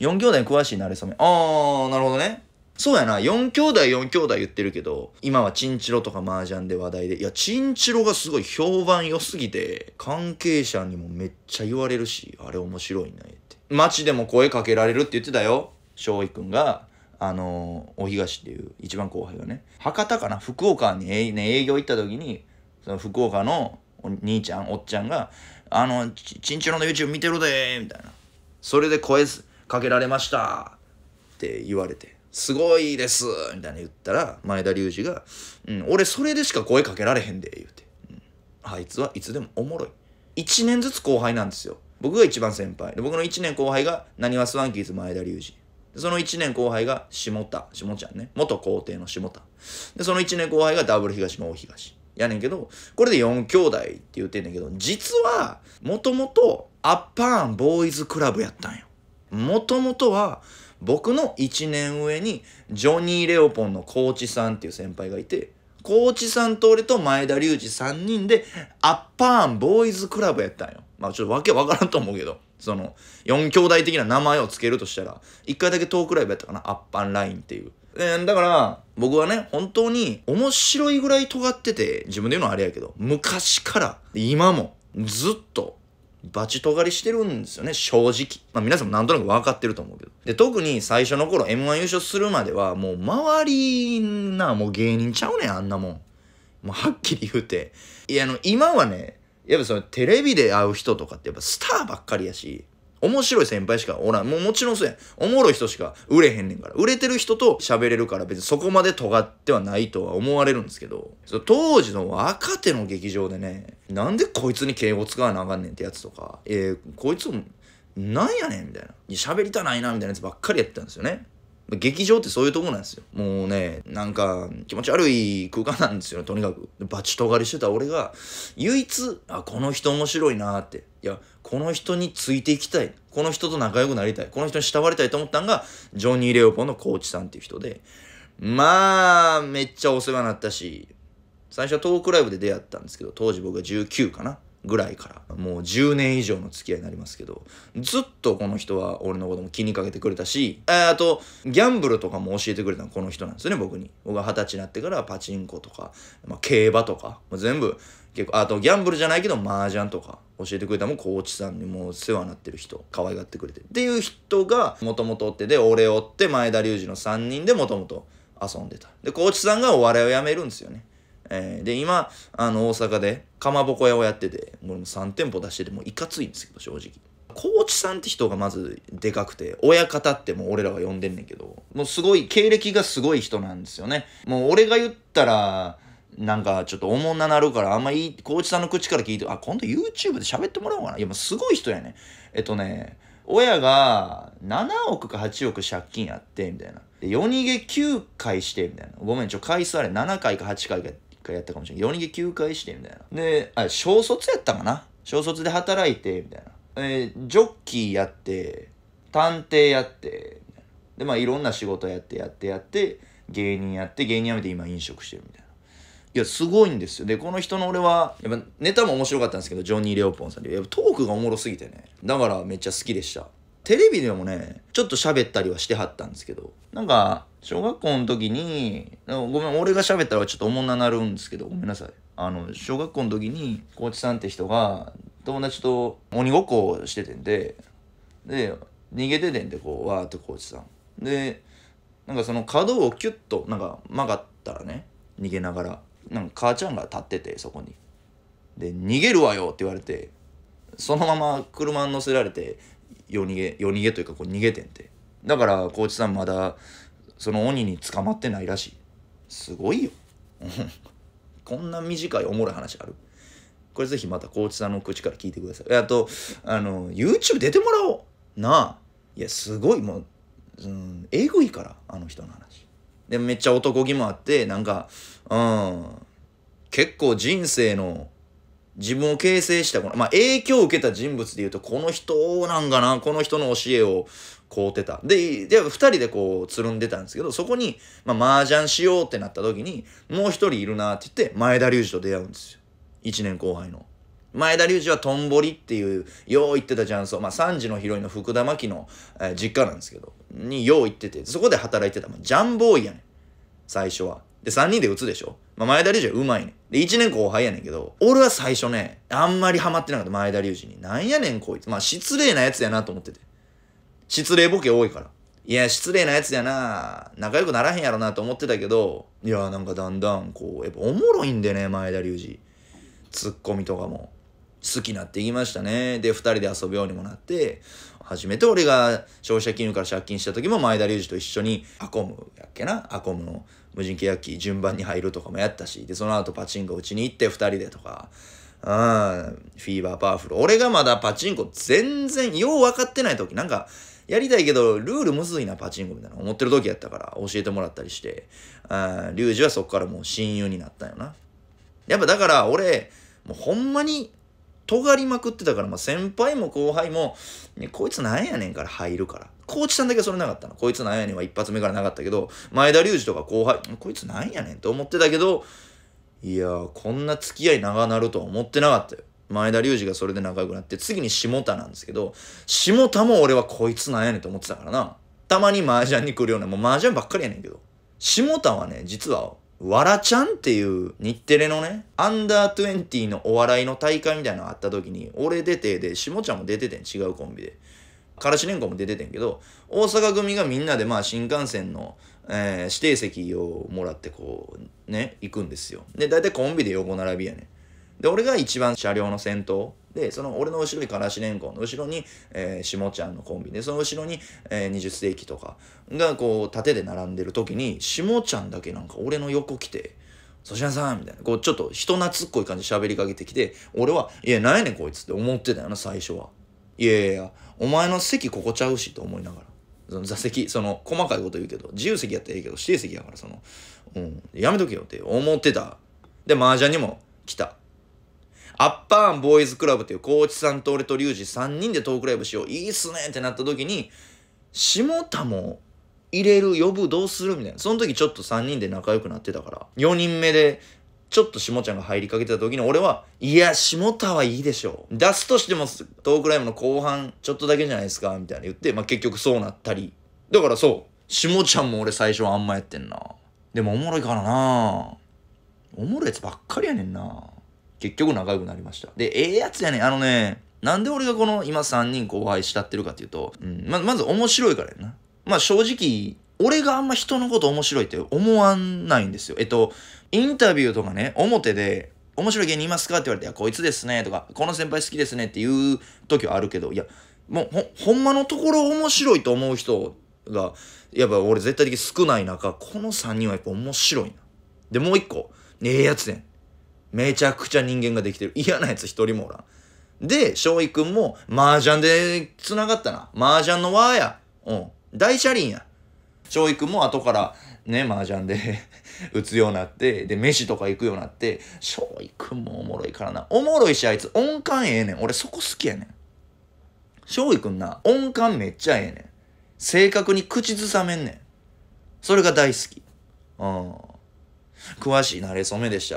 4兄弟詳しいなれそめ。あー、なるほどね。そうやな、4兄弟4兄弟言ってるけど、今はチンチロとか麻雀で話題で、いや、チンチロがすごい評判良すぎて、関係者にもめっちゃ言われるし、あれ面白いな、って。街でも声かけられるって言ってたよ、翔一くんが。あのー、お東っていう一番後輩がね、博多かな福岡にね、営業行った時に、その福岡のお兄ちゃん、おっちゃんが、あの、チンチロの YouTube 見てるでみたいな。それで声す、かけられましたって言われて、すごいですみたいな言ったら、前田隆二が、うん、俺それでしか声かけられへんで、言うて、うん。あいつはいつでもおもろい。1年ずつ後輩なんですよ。僕が一番先輩。で、僕の1年後輩が、なにわスワンキーズ前田隆二。その1年後輩が下田、下ちゃんね。元皇帝の下田。で、その1年後輩がダブル東の大東。やねんけど、これで4兄弟って言ってんねんけど、実は、もともとアッパーンボーイズクラブやったんよ。もともとは僕の1年上にジョニー・レオポンのコーチさんっていう先輩がいて、コーチさんと俺と前田隆二3人でアッパーンボーイズクラブやったんよ。まあちょっとわけわからんと思うけど、その4兄弟的な名前を付けるとしたら、1回だけトークライブやったかな、アッパーンラインっていう。えー、だから、僕はね、本当に面白いぐらい尖ってて、自分で言うのはあれやけど、昔から、今も、ずっと、バチ尖りしてるんですよね、正直。まあ皆さんもなんとなく分かってると思うけど。で、特に最初の頃 M1 優勝するまでは、もう周りな、もう芸人ちゃうねん、あんなもん。もうはっきり言うて。いや、あの、今はね、やっぱそのテレビで会う人とかってやっぱスターばっかりやし、面白い先輩しかおらん。もうもちろんそうやん。おもろい人しか売れへんねんから。売れてる人と喋れるから別にそこまで尖ってはないとは思われるんですけど、そ当時の若手の劇場でね、なんでこいつに敬語使わなあかんねんってやつとか、えー、こいつなんやねんみたいな。喋りたないなみたいなやつばっかりやってたんですよね。劇場ってそういうとこなんですよ。もうね、なんか気持ち悪い空間なんですよ、とにかく。バチ尖りしてた俺が、唯一、あ、この人面白いなって。いや、この人についていきたい。この人と仲良くなりたい。この人に慕われたいと思ったんが、ジョニー・レオポンのコーチさんっていう人で。まあ、めっちゃお世話になったし、最初はトークライブで出会ったんですけど、当時僕が19かなぐらいから、もう10年以上の付き合いになりますけど、ずっとこの人は俺のことも気にかけてくれたし、あと、ギャンブルとかも教えてくれたのこの人なんですよね、僕に。僕が二十歳になってからパチンコとか、まあ、競馬とか、まあ、全部、結構、あとギャンブルじゃないけど、麻雀とか教えてくれたのもコーチさんにもう世話になってる人、可愛がってくれて。っていう人が、もともとおってで、俺おって前田隆二の3人でもともと遊んでた。で、コーチさんがお笑いをやめるんですよね。えー、で、今、あの、大阪で、かまぼこ屋をやってて、もう3店舗出してて、もういかついんですけど、正直。コーチさんって人がまずでかくて、親方ってもう俺らは呼んでんねんけど、もうすごい、経歴がすごい人なんですよね。もう俺が言ったら、なんかちょっとおもんななるから、あんまいい、コーチさんの口から聞いて、あ、今度 YouTube で喋ってもらおうかな。いや、もうすごい人やね。えっとね、親が7億か8億借金やって、みたいな。で、夜逃げ9回して、みたいな。ごめん、ちょ、回数あれ7回か8回か回やったかもしれん夜逃げ9回して、みたいな。で、あ、小卒やったかな小卒で働いて、みたいな。えー、ジョッキーやって、探偵やって、で、まあいろんな仕事やってやってやって、芸人やって、芸人辞めて今飲食してるみたいな。いや、すごいんですよ。で、この人の俺は、やっぱネタも面白かったんですけど、ジョニー・レオポンさんで。やっぱトークがおもろすぎてね。だからめっちゃ好きでした。テレビでもね、ちょっと喋ったりはしてはったんですけど、なんか、小学校の時に、ごめん、俺が喋ったらちょっとおもんななるんですけど、ごめんなさい。あの、小学校の時に、コーチさんって人が、友達と鬼ごっこをしててんで、で、逃げててんで、こう、わーってコーチさん。で、なんかその角をキュッと、なんか曲がったらね、逃げながら、なんか母ちゃんが立ってて、そこに。で、逃げるわよって言われて、そのまま車に乗せられて、夜逃げ、夜逃げというか、こう逃げてんて。だから高知さんまだその鬼に捕まってないらしいすごいよ こんな短いおもろい話あるこれぜひまた高知さんの口から聞いてくださいあとあの YouTube 出てもらおうなあいやすごいもう、うん、えぐいからあの人の話でめっちゃ男気もあってなんかうん結構人生の自分を形成したこの、まあ、影響を受けた人物でいうとこの人なんかなこの人の教えを凍ってた。で、で、2人でこう、つるんでたんですけど、そこに、まあ、麻雀しようってなった時に、もう1人いるなって言って、前田隆二と出会うんですよ。1年後輩の。前田隆二はとんぼりっていう、よう言ってた雀荘、まあ、3時のヒロインの福田真の、えー、実家なんですけど、によう言ってて、そこで働いてた、まあ、ジャンボーイやねん。最初は。で、3人で打つでしょ。まあ、前田隆二はうまいねん。で、1年後輩やねんけど、俺は最初ね、あんまりハマってなかった、前田隆二に。なんやねん、こいつ。まあ、失礼なやつやなと思ってて。失礼ボケ多いから。いや、失礼なやつやな仲良くならへんやろなと思ってたけど、いや、なんかだんだん、こう、やっぱおもろいんでね、前田隆二。ツッコミとかも。好きになっていきましたね。で、二人で遊ぶようにもなって、初めて俺が消費者金融から借金した時も前田隆二と一緒にアコムやっけなアコムの無人契約機順番に入るとかもやったし、で、その後パチンコうちに行って二人でとか、うん、フィーバーパワフル。俺がまだパチンコ全然よう分かってない時、なんか、やりたいけど、ルールむずいな、パチンコみたいな。思ってる時やったから、教えてもらったりして。あリュウジはそっからもう親友になったよな。やっぱだから、俺、もうほんまに、尖りまくってたから、まあ、先輩も後輩も、ね、こいつなんやねんから入るから。コーチさんだけそれなかったの。こいつなんやねんは一発目からなかったけど、前田隆二とか後輩、こいつなんやねんと思ってたけど、いやこんな付き合い長なるとは思ってなかったよ。前田隆二がそれで仲良くなって次に下田なんですけど下田も俺はこいつなんやねんと思ってたからなたまに麻雀に来るようなもう麻雀ばっかりやねんけど下田はね実はわらちゃんっていう日テレのね、アンダー20のお笑いの大会みたいなのあった時に、俺出てで、下ちゃんも出ててん、違うコンビで。からしれんも出ててんけど、大阪組がみんなでまあ新幹線の、えー、指定席をもらってこう、ね、行くんですよ。で、大体コンビで横並びやねで、俺が一番車両の先頭で、その俺の後ろにからし連んの後ろに、えー、しもちゃんのコンビで、その後ろに、えー、20世紀とかがこう縦で並んでる時に、しもちゃんだけなんか俺の横来て、粗品さんみたいな、こうちょっと人懐っこい感じ喋りかけてきて、俺は、いや、なんやねんこいつって思ってたよな、最初は。いやいや、お前の席ここちゃうしと思いながら。その座席、その細かいこと言うけど、自由席やったらええけど、指定席やから、その、うん、やめとけよって思ってた。で、麻雀にも来た。アッパーンボーイズクラブっていう、コーチさんと俺とリュウジ3人でトークライブしよう。いいっすねってなった時に、下田も入れる、呼ぶ、どうするみたいな。その時ちょっと3人で仲良くなってたから。4人目で、ちょっと下ちゃんが入りかけてた時に俺は、いや、下田はいいでしょう。出すとしてもトークライブの後半、ちょっとだけじゃないですか、みたいな言って、まあ、結局そうなったり。だからそう、下ちゃんも俺最初はあんまやってんな。でもおもろいからなおもろいやつばっかりやねんな結局仲良くなりました。で、ええやつやねあのね、なんで俺がこの今3人後輩慕ってるかっていうと、うん、ま、まず面白いからやな。まあ正直、俺があんま人のこと面白いって思わないんですよ。えっと、インタビューとかね、表で、面白い芸人いますかって言われて、いや、こいつですね、とか、この先輩好きですねっていう時はあるけど、いや、もうほ、ほんまのところ面白いと思う人が、やっぱ俺絶対的に少ない中、この3人はやっぱ面白いな。で、もう一個、ええやつねん。めちゃくちゃ人間ができてる。嫌なやつ一人もおらん。で、翔一くんも、麻雀で繋がったな。麻雀の輪や。うん。大車輪や。翔一くんも後から、ね、麻雀で 打つようになって、で、飯とか行くようになって、翔一くんもおもろいからな。おもろいし、あいつ音感ええねん。俺そこ好きやねん。翔一くんな、音感めっちゃええねん。正確に口ずさめんねん。それが大好き。うん。詳しいなれそめでした。